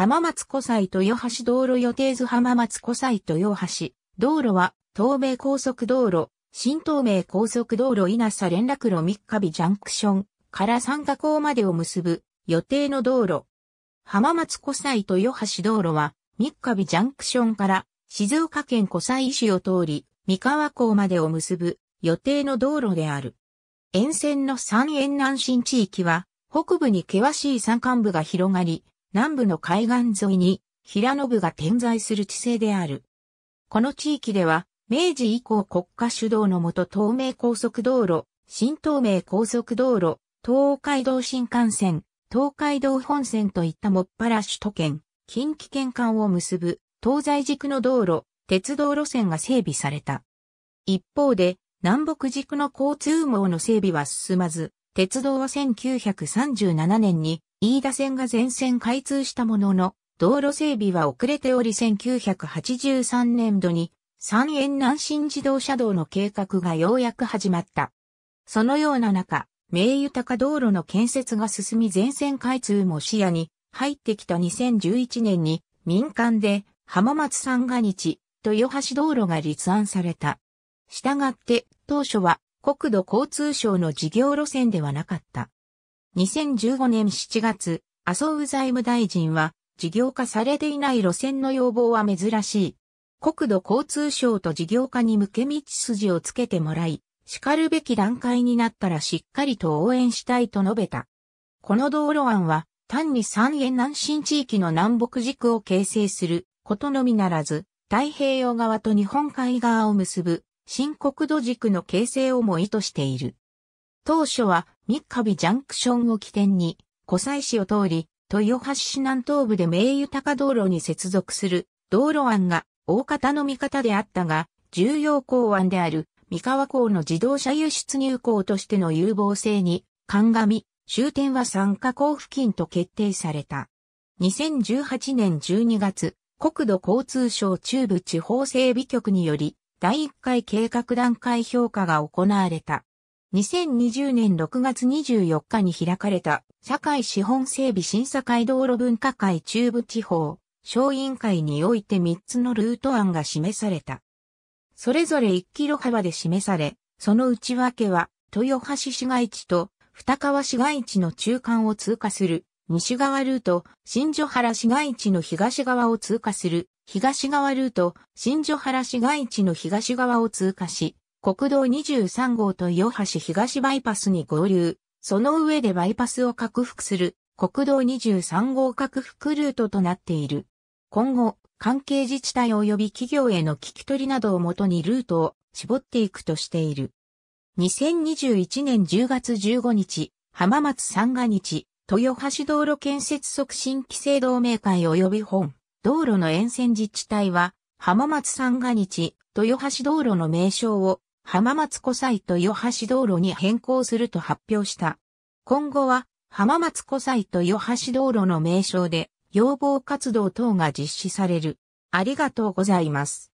浜松湖西豊橋道路予定図浜松湖西豊橋。道路は、東名高速道路、新東名高速道路稲佐連絡路三日日ジャンクションから三加港までを結ぶ予定の道路。浜松湖西豊橋道路は、三日日ジャンクションから静岡県湖西市を通り、三河港までを結ぶ予定の道路である。沿線の三沿南新地域は、北部に険しい山間部が広がり、南部の海岸沿いに平野部が点在する地勢である。この地域では、明治以降国家主導のもと東名高速道路、新東名高速道路、東海道新幹線、東海道本線といったもっぱら首都圏、近畿圏間を結ぶ東西軸の道路、鉄道路線が整備された。一方で、南北軸の交通網の整備は進まず、鉄道は1937年に飯田線が全線開通したものの、道路整備は遅れており1983年度に三円南新自動車道の計画がようやく始まった。そのような中、名豊か道路の建設が進み全線開通も視野に入ってきた2011年に民間で浜松三河日、豊橋道路が立案された。したがって当初は国土交通省の事業路線ではなかった。2015年7月、麻生財務大臣は、事業化されていない路線の要望は珍しい。国土交通省と事業化に向け道筋をつけてもらい、叱るべき段階になったらしっかりと応援したいと述べた。この道路案は、単に三円南進地域の南北軸を形成することのみならず、太平洋側と日本海側を結ぶ新国土軸の形成をも意図している。当初は三日日ジャンクションを起点に、湖西市を通り、豊橋市南東部で名豊道路に接続する道路案が大方の見方であったが、重要港湾である三河港の自動車輸出入港としての有望性に、鑑み、終点は参加港付近と決定された。2018年12月、国土交通省中部地方整備局により、第1回計画段階評価が行われた。2020年6月24日に開かれた、社会資本整備審査会道路分科会中部地方、小委員会において3つのルート案が示された。それぞれ1キロ幅で示され、その内訳は、豊橋市街地と二川市街地の中間を通過する西側ルート、新所原市街地の東側を通過する東側ルート、新所原市街地の東側を通過し、国道23号と伊予橋東バイパスに合流、その上でバイパスを拡幅する国道23号拡幅ルートとなっている。今後、関係自治体及び企業への聞き取りなどをもとにルートを絞っていくとしている。2021年10月15日、浜松三が日、豊橋道路建設促進規制同盟会及び本、道路の沿線自治体は、浜松三が日、豊橋道路の名称を浜松湖西と与橋道路に変更すると発表した。今後は浜松湖西と与橋道路の名称で要望活動等が実施される。ありがとうございます。